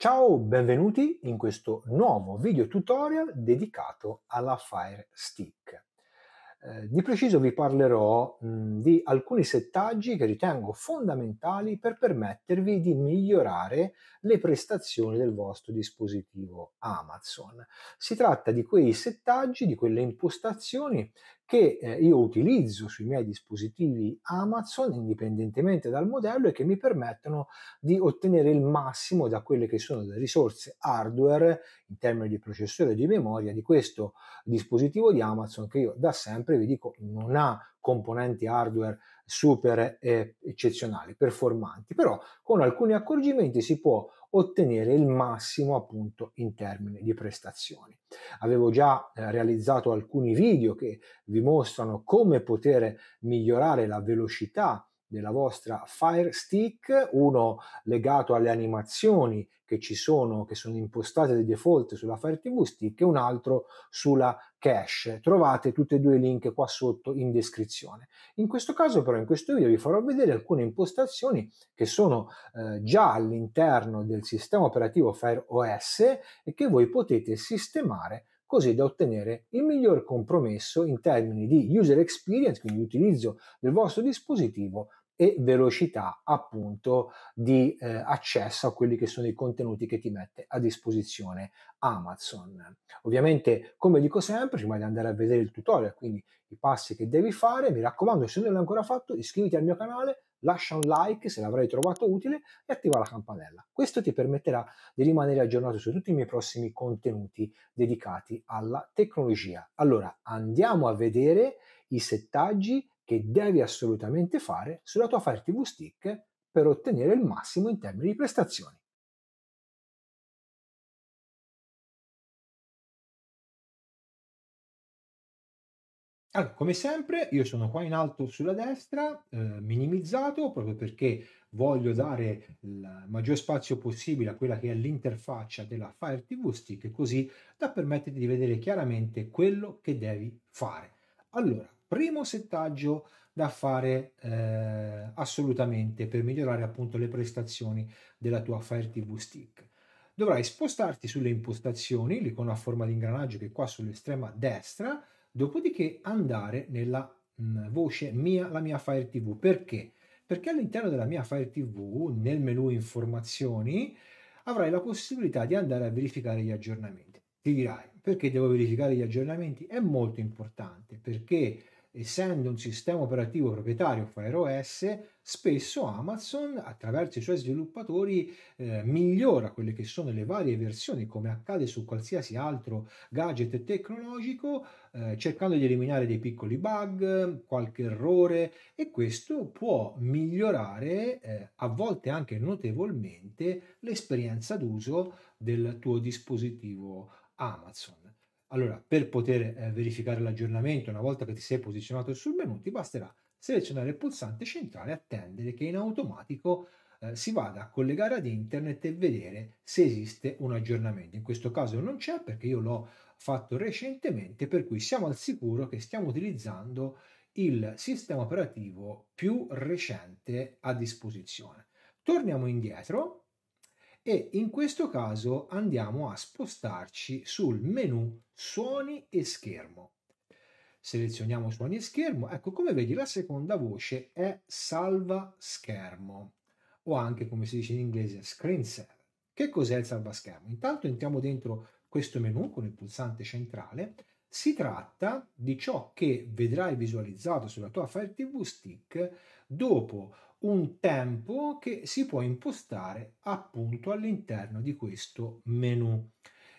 Ciao, benvenuti in questo nuovo video tutorial dedicato alla Fire Stick. Eh, di preciso vi parlerò mh, mm, di alcuni settaggi che ritengo fondamentali per permettervi di migliorare le prestazioni del vostro dispositivo Amazon. Si tratta di quei settaggi, di quelle impostazioni che eh, io utilizzo sui miei dispositivi Amazon indipendentemente dal modello e che mi permettono di ottenere il massimo da quelle che sono le risorse hardware in termini di processore e di memoria di questo dispositivo di Amazon che io da sempre vi dico non ha componenti hardware super eh, eccezionali, performanti, però con alcuni accorgimenti si può ottenere il massimo appunto in termini di prestazioni. Avevo già eh, realizzato alcuni video che vi mostrano come poter migliorare la velocità della vostra Fire Stick, uno legato alle animazioni che ci sono, che sono impostate di default sulla Fire TV Stick e un altro sulla che Trovate tutti e due i link qua sotto in descrizione. In questo caso però in questo video vi farò vedere alcune impostazioni che sono eh, già all'interno del sistema operativo Fire OS e che voi potete sistemare così da ottenere il miglior compromesso in termini di user experience, quindi utilizzo del vostro dispositivo e velocità appunto di eh, accesso a quelli che sono i contenuti che ti mette a disposizione Amazon. Ovviamente, come dico sempre, prima di andare a vedere il tutorial, quindi i passi che devi fare, mi raccomando, se non l'hai ancora fatto, iscriviti al mio canale, lascia un like se l'avrai trovato utile e attiva la campanella. Questo ti permetterà di rimanere aggiornato su tutti i miei prossimi contenuti dedicati alla tecnologia. Allora, andiamo a vedere i settaggi che devi assolutamente fare sulla tua Fire TV Stick per ottenere il massimo in termini di prestazioni. Allora, come sempre, io sono qua in alto sulla destra, eh, minimizzato, proprio perché voglio dare il maggior spazio possibile a quella che è l'interfaccia della Fire TV Stick, così da permetterti di vedere chiaramente quello che devi fare. Allora, primo settaggio da fare eh, assolutamente per migliorare appunto le prestazioni della tua Fire TV Stick. Dovrai spostarti sulle impostazioni, l'icona a forma di ingranaggio che è qua sull'estrema destra, dopodiché andare nella mh, mm, voce mia, la mia Fire TV. Perché? Perché all'interno della mia Fire TV, nel menu informazioni, avrai la possibilità di andare a verificare gli aggiornamenti. Ti dirai, perché devo verificare gli aggiornamenti? È molto importante, perché essendo un sistema operativo proprietario FireOS, spesso Amazon attraverso i suoi sviluppatori eh, migliora quelle che sono le varie versioni, come accade su qualsiasi altro gadget tecnologico, eh, cercando di eliminare dei piccoli bug, qualche errore e questo può migliorare eh, a volte anche notevolmente l'esperienza d'uso del tuo dispositivo Amazon. Allora, per poter eh, verificare l'aggiornamento, una volta che ti sei posizionato sul menu, ti basterà selezionare il pulsante centrale e attendere che in automatico eh, si vada a collegare ad internet e vedere se esiste un aggiornamento. In questo caso non c'è perché io l'ho fatto recentemente, per cui siamo al sicuro che stiamo utilizzando il sistema operativo più recente a disposizione. Torniamo indietro e in questo caso andiamo a spostarci sul menu suoni e schermo. Selezioniamo suoni e schermo, ecco come vedi la seconda voce è salva schermo o anche come si dice in inglese screen saver. Che cos'è il salva schermo? Intanto entriamo dentro questo menu con il pulsante centrale si tratta di ciò che vedrai visualizzato sulla tua Fire TV Stick dopo un tempo che si può impostare appunto all'interno di questo menu.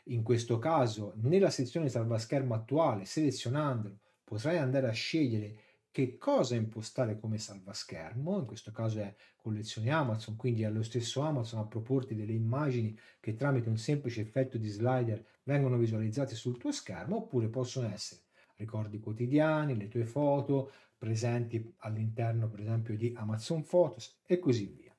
In questo caso, nella sezione salva schermo attuale, selezionandolo, potrai andare a scegliere che cosa impostare come salva schermo. in questo caso è collezione Amazon, quindi è lo stesso Amazon a proporti delle immagini che tramite un semplice effetto di slider vengono visualizzate sul tuo schermo, oppure possono essere ricordi quotidiani, le tue foto, presenti all'interno per esempio di Amazon Photos e così via.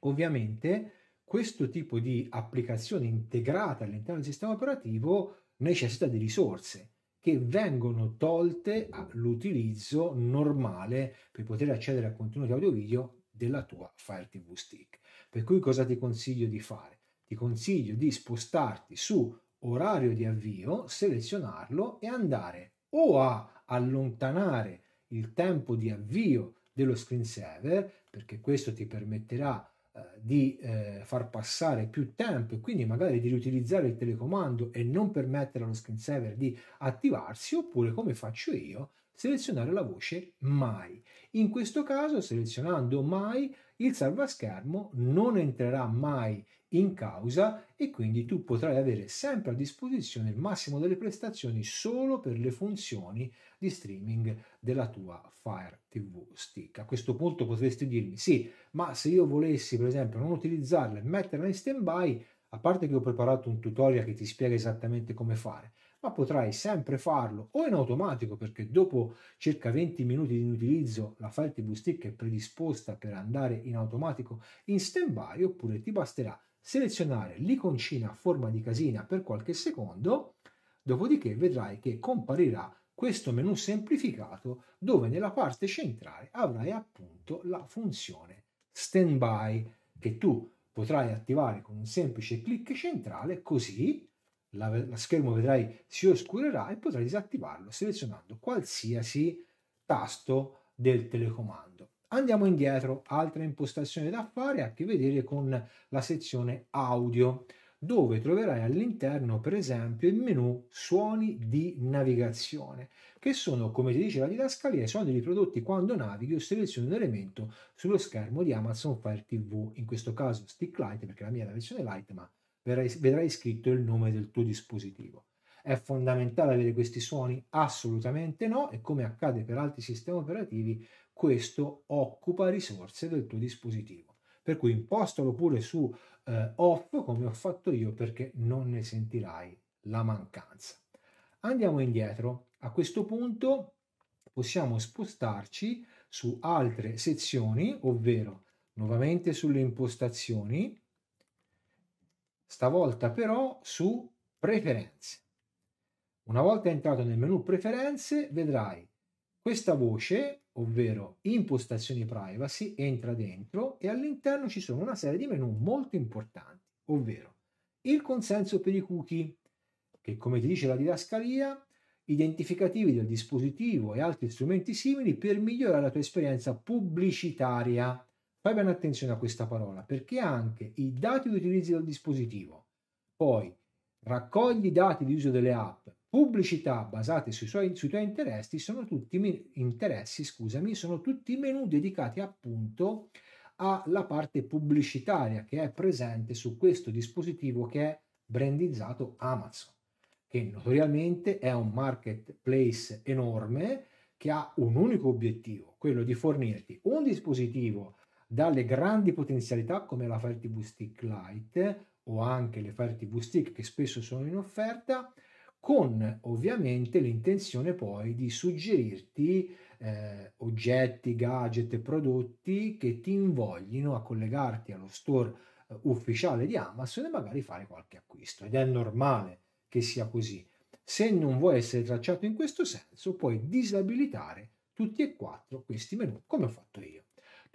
Ovviamente questo tipo di applicazione integrata all'interno del sistema operativo necessita di risorse che vengono tolte all'utilizzo normale per poter accedere a contenuti audio-video della tua Fire TV Stick. Per cui cosa ti consiglio di fare? Ti consiglio di spostarti su orario di avvio, selezionarlo e andare o a allontanare il tempo di avvio dello screensaver, perché questo ti permetterà eh, di eh, far passare più tempo e quindi magari di riutilizzare il telecomando e non permettere allo screensaver di attivarsi oppure come faccio io selezionare la voce mai in questo caso selezionando mai il salvaschermo non entrerà mai in causa e quindi tu potrai avere sempre a disposizione il massimo delle prestazioni solo per le funzioni di streaming della tua Fire TV Stick. A questo punto potresti dirmi sì, ma se io volessi per esempio non utilizzarla e metterla in stand by, a parte che ho preparato un tutorial che ti spiega esattamente come fare, ma potrai sempre farlo o in automatico perché dopo circa 20 minuti di utilizzo la file TV stick è predisposta per andare in automatico in standby oppure ti basterà selezionare l'iconcina a forma di casina per qualche secondo, dopodiché vedrai che comparirà questo menu semplificato dove nella parte centrale avrai appunto la funzione standby che tu potrai attivare con un semplice clic centrale così la, la schermo vedrai si oscurerà e potrai disattivarlo selezionando qualsiasi tasto del telecomando. Andiamo indietro, altra impostazione da fare ha a che vedere con la sezione audio dove troverai all'interno per esempio il menu suoni di navigazione che sono come ti diceva di la didascalia suoni prodotti quando navighi o selezioni un elemento sullo schermo di Amazon Fire TV in questo caso stick light perché la mia è la versione light ma vedrai, vedrai scritto il nome del tuo dispositivo. È fondamentale avere questi suoni? Assolutamente no e come accade per altri sistemi operativi questo occupa risorse del tuo dispositivo. Per cui impostalo pure su eh, off come ho fatto io perché non ne sentirai la mancanza. Andiamo indietro. A questo punto possiamo spostarci su altre sezioni, ovvero nuovamente sulle impostazioni, stavolta però su preferenze. Una volta entrato nel menu preferenze vedrai questa voce, ovvero impostazioni privacy, entra dentro e all'interno ci sono una serie di menu molto importanti, ovvero il consenso per i cookie, che come ti dice la didascalia, identificativi del dispositivo e altri strumenti simili per migliorare la tua esperienza pubblicitaria. Fai bene attenzione a questa parola perché anche i dati che utilizzi dal dispositivo, poi raccogli i dati di uso delle app, pubblicità basate sui, suoi, sui tuoi interessi, sono tutti, interessi scusami, sono tutti menu dedicati appunto alla parte pubblicitaria che è presente su questo dispositivo che è brandizzato Amazon, che notoriamente è un marketplace enorme che ha un unico obiettivo, quello di fornirti un dispositivo dalle grandi potenzialità come la Fire TV Stick Lite o anche le Fire TV Stick che spesso sono in offerta, con ovviamente l'intenzione poi di suggerirti eh, oggetti, gadget e prodotti che ti invoglino a collegarti allo store eh, ufficiale di Amazon e magari fare qualche acquisto. Ed è normale che sia così. Se non vuoi essere tracciato in questo senso, puoi disabilitare tutti e quattro questi menu come ho fatto io.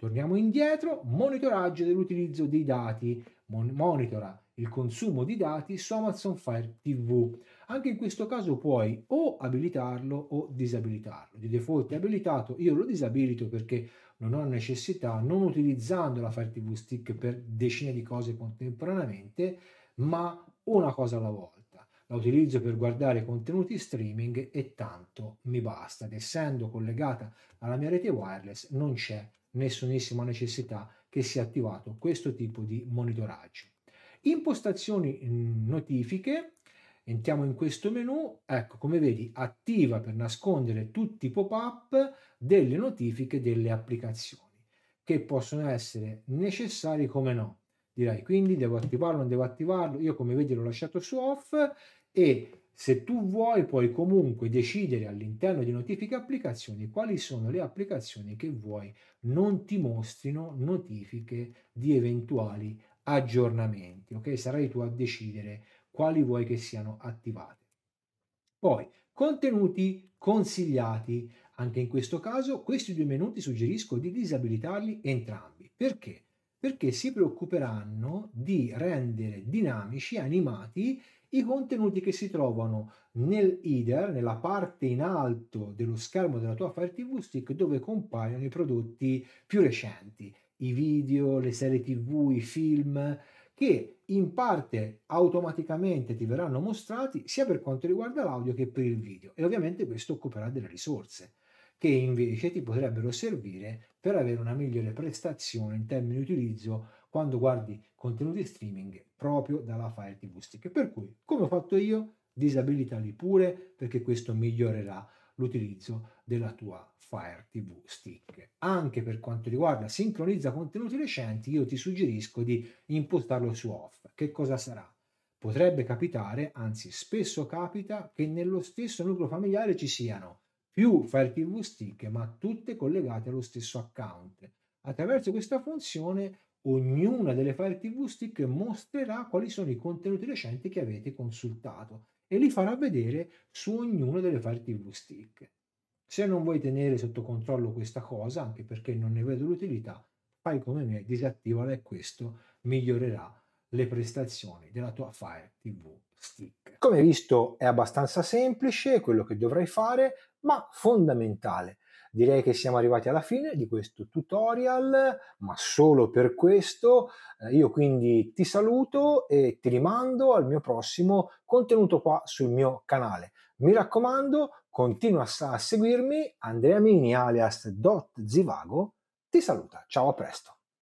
Torniamo indietro, monitoraggio dell'utilizzo dei dati, Mon- monitora il consumo di dati su Amazon Fire TV. Anche in questo caso puoi o abilitarlo o disabilitarlo. Di default è abilitato, io lo disabilito perché non ho necessità, non utilizzando la Fire TV Stick per decine di cose contemporaneamente, ma una cosa alla volta. La utilizzo per guardare contenuti streaming e tanto mi basta. Ed essendo collegata alla mia rete wireless non c'è nessunissima necessità che sia attivato questo tipo di monitoraggio. Impostazioni mm, notifiche, entriamo in questo menu, ecco come vedi attiva per nascondere tutti i pop-up delle notifiche delle applicazioni che possono essere necessarie come no. Direi quindi devo attivarlo, non devo attivarlo, io come vedi l'ho lasciato su off e se tu vuoi puoi comunque decidere all'interno di notifiche applicazioni quali sono le applicazioni che vuoi non ti mostrino notifiche di eventuali aggiornamenti, ok? Sarai tu a decidere quali vuoi che siano attivate. Poi, contenuti consigliati. Anche in questo caso, questi due menu ti suggerisco di disabilitarli entrambi. Perché? Perché si preoccuperanno di rendere dinamici, animati i contenuti che si trovano nel header, nella parte in alto dello schermo della tua Fire TV Stick dove compaiono i prodotti più recenti, i video, le serie TV, i film che in parte automaticamente ti verranno mostrati sia per quanto riguarda l'audio che per il video e ovviamente questo occuperà delle risorse che invece ti potrebbero servire per avere una migliore prestazione in termini di utilizzo quando guardi contenuti streaming proprio dalla Fire TV Stick. Per cui, come ho fatto io, disabilitali pure perché questo migliorerà l'utilizzo della tua Fire TV Stick. Anche per quanto riguarda sincronizza contenuti recenti, io ti suggerisco di impostarlo su off. Che cosa sarà? Potrebbe capitare, anzi spesso capita, che nello stesso nucleo familiare ci siano più Fire TV Stick, ma tutte collegate allo stesso account. Attraverso questa funzione Ognuna delle Fire TV stick mostrerà quali sono i contenuti recenti che avete consultato e li farà vedere su ognuna delle Fire TV stick. Se non vuoi tenere sotto controllo questa cosa, anche perché non ne vedo l'utilità, fai come me, disattivala e questo migliorerà le prestazioni della tua Fire TV Stick. Come visto è abbastanza semplice quello che dovrai fare, ma fondamentale. Direi che siamo arrivati alla fine di questo tutorial, ma solo per questo. Eh, io quindi ti saluto e ti rimando al mio prossimo contenuto qua sul mio canale. Mi raccomando, continua a seguirmi. Andrea Mini alias Dot Zivago ti saluta. Ciao, a presto.